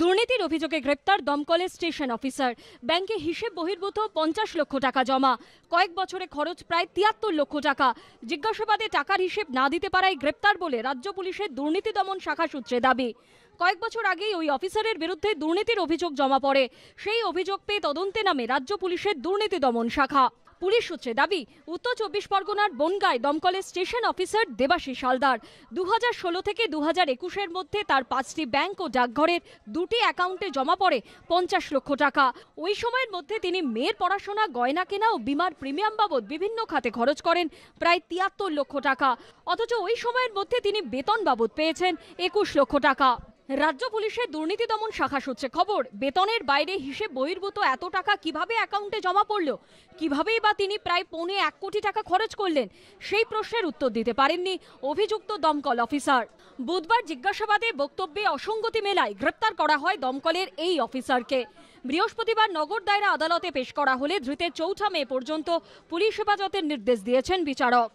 দুর্নীতির অভিযোগে গ্রেপ্তার দমকলের স্টেশন অফিসার ব্যাংকে হিসেব বহির্ভূত পঞ্চাশ লক্ষ টাকা জমা কয়েক বছরে খরচ প্রায় তিয়াত্তর লক্ষ টাকা জিজ্ঞাসাবাদে টাকার হিসেব না দিতে পারায় গ্রেপ্তার বলে রাজ্য পুলিশের দুর্নীতি দমন শাখা সূত্রে দাবি কয়েক বছর আগেই ওই অফিসারের বিরুদ্ধে দুর্নীতির অভিযোগ জমা পড়ে সেই অভিযোগ পেয়ে তদন্তে নামে রাজ্য পুলিশের দুর্নীতি দমন শাখা পুলিশ সূত্রে দাবি উত্তর চব্বিশ পরগনার বনগাঁয় দমকলের স্টেশন অফিসার দেবাশিস হালদার দু থেকে দু হাজার একুশের মধ্যে তার পাঁচটি ব্যাংক ও ডাকঘরের দুটি অ্যাকাউন্টে জমা পড়ে পঞ্চাশ লক্ষ টাকা ওই সময়ের মধ্যে তিনি মেয়ের পড়াশোনা গয়না কেনা ও বিমার প্রিমিয়াম বাবদ বিভিন্ন খাতে খরচ করেন প্রায় তিয়াত্তর লক্ষ টাকা অথচ ওই সময়ের মধ্যে তিনি বেতন বাবদ পেয়েছেন একুশ লক্ষ টাকা রাজ্য পুলিশের দুর্নীতি দমন শাখা সূত্রে খবর বেতনের বাইরে হিসেব বহির্ভূত এত টাকা কিভাবে অ্যাকাউন্টে জমা পড়ল কিভাবেই বা তিনি প্রায় পৌনে এক কোটি টাকা খরচ করলেন সেই প্রশ্নের উত্তর দিতে পারেননি অভিযুক্ত দমকল অফিসার বুধবার জিজ্ঞাসাবাদে বক্তব্যে অসঙ্গতি মেলায় গ্রেপ্তার করা হয় দমকলের এই অফিসারকে বৃহস্পতিবার নগর দায়রা আদালতে পেশ করা হলে ধৃতের চৌঠা মে পর্যন্ত পুলিশ হেফাজতের নির্দেশ দিয়েছেন বিচারক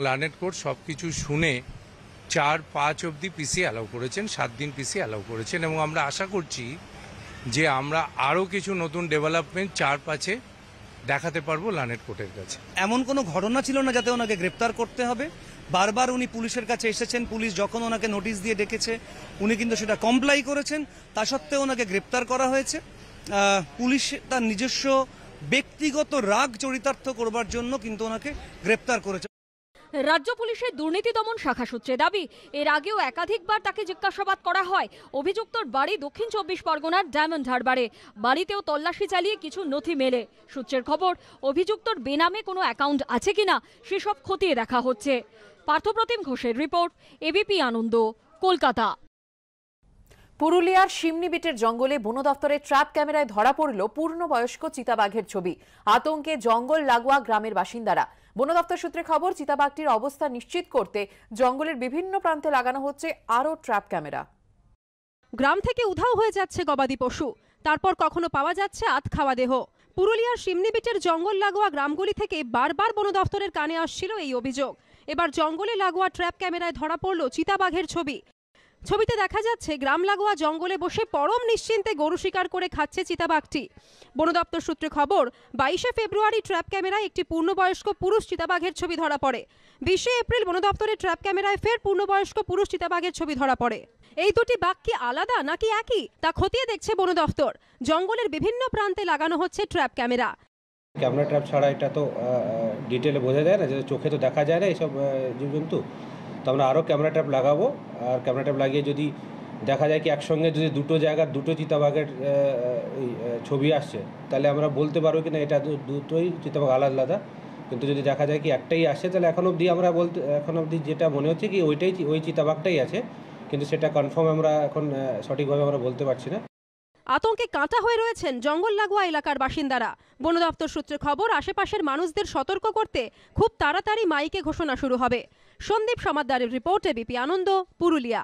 প্ল্যানেট কোর্ট সব কিছু শুনে চার পাঁচ অবধি পিসি অ্যালাউ করেছেন সাত দিন পিসি অ্যালাউ করেছেন এবং আমরা আশা করছি যে আমরা আরও কিছু নতুন ডেভেলপমেন্ট চার পাঁচে দেখাতে পারবো লানেট কোর্টের কাছে এমন কোনো ঘটনা ছিল না যাতে ওনাকে গ্রেপ্তার করতে হবে বারবার উনি পুলিশের কাছে এসেছেন পুলিশ যখন ওনাকে নোটিশ দিয়ে ডেকেছে উনি কিন্তু সেটা কমপ্লাই করেছেন তা সত্ত্বেও ওনাকে গ্রেপ্তার করা হয়েছে পুলিশ তার নিজস্ব ব্যক্তিগত রাগ চরিতার্থ করবার জন্য কিন্তু ওনাকে গ্রেপ্তার করেছে রাজ্য পুলিশের দুর্নীতি দমন শাখা সূত্রে দাবি এর আগেও একাধিকবার তাকে জিজ্ঞাসাবাদ করা হয় অভিযুক্তর বাড়ি দক্ষিণ চব্বিশ পরগনার ডায়মন্ড হারবারে বাড়িতেও তল্লাশি চালিয়ে কিছু নথি মেলে সূত্রের খবর অভিযুক্তর বেনামে কোনো অ্যাকাউন্ট আছে কিনা সেসব খতিয়ে দেখা হচ্ছে পার্থপ্রতিম ঘোষের রিপোর্ট এবিপি আনন্দ কলকাতা পুরুলিয়ার সিমনিবিটের জঙ্গলে বন দফতরের ট্র্যাপ ক্যামেরায় ধরা পড়ল পূর্ণবয়স্ক চিতাবাঘের ছবি আতঙ্কে জঙ্গল লাগোয়া গ্রামের বাসিন্দারা বন দফতর সূত্রে খবর চিতাবাঘটির অবস্থা নিশ্চিত করতে জঙ্গলের বিভিন্ন প্রান্তে লাগানো হচ্ছে আরও ট্র্যাপ ক্যামেরা গ্রাম থেকে উধাও হয়ে যাচ্ছে গবাদি পশু তারপর কখনো পাওয়া যাচ্ছে আত খাওয়া দেহ পুরুলিয়ার সিমনিবিটের জঙ্গল লাগোয়া গ্রামগুলি থেকে বারবার বন দফতরের কানে আসছিল এই অভিযোগ এবার জঙ্গলে লাগোয়া ট্র্যাপ ক্যামেরায় ধরা পড়ল চিতাবাঘের ছবি ছবিতে দেখা যাচ্ছে গ্রাম লাগোয়া জঙ্গলে বসে পরম নিশ্চিন্তে গরু শিকার করে খাচ্ছে চিতাবাঘটি বন দপ্তর সূত্রে খবর বাইশে ফেব্রুয়ারি ট্র্যাপ ক্যামেরায় একটি পূর্ণবয়স্ক পুরুষ চিতাবাঘের ছবি ধরা পড়ে বিশে এপ্রিল বন দপ্তরের ট্র্যাপ ক্যামেরায় ফের পূর্ণবয়স্ক পুরুষ চিতাবাঘের ছবি ধরা পড়ে এই দুটি বাঘ কি আলাদা নাকি একই তা খতিয়ে দেখছে বন দপ্তর জঙ্গলের বিভিন্ন প্রান্তে লাগানো হচ্ছে ট্র্যাপ ক্যামেরা ক্যামেরা ট্র্যাপ ছাড়া এটা তো ডিটেলে বোঝা যায় না চোখে তো দেখা যায় না এইসব জীবজন্তু তো আমরা আরও ক্যামেরা ট্যাপ লাগাবো আর ক্যামেরা ট্যাপ লাগিয়ে যদি দেখা যায় কি একসঙ্গে যদি দুটো জায়গার দুটো চিতাবাঘের ছবি আসছে তাহলে আমরা বলতে পারবো কি না এটা দুটোই চিতাবাঘ আলাদা আলাদা কিন্তু যদি দেখা যায় কি একটাই আসে তাহলে এখন অবধি আমরা বলতে এখন অবধি যেটা মনে হচ্ছে কি ওইটাই ওই চিতাবাঘটাই আছে কিন্তু সেটা কনফার্ম আমরা এখন সঠিকভাবে আমরা বলতে পারছি না আতঙ্কে কাঁটা হয়ে রয়েছেন জঙ্গল লাগোয়া এলাকার বাসিন্দারা বন দপ্তর সূত্রে খবর আশেপাশের মানুষদের সতর্ক করতে খুব তাড়াতাড়ি মাইকে ঘোষণা শুরু হবে সন্দীপ সমাদ্দারের রিপোর্টে বিপি আনন্দ পুরুলিয়া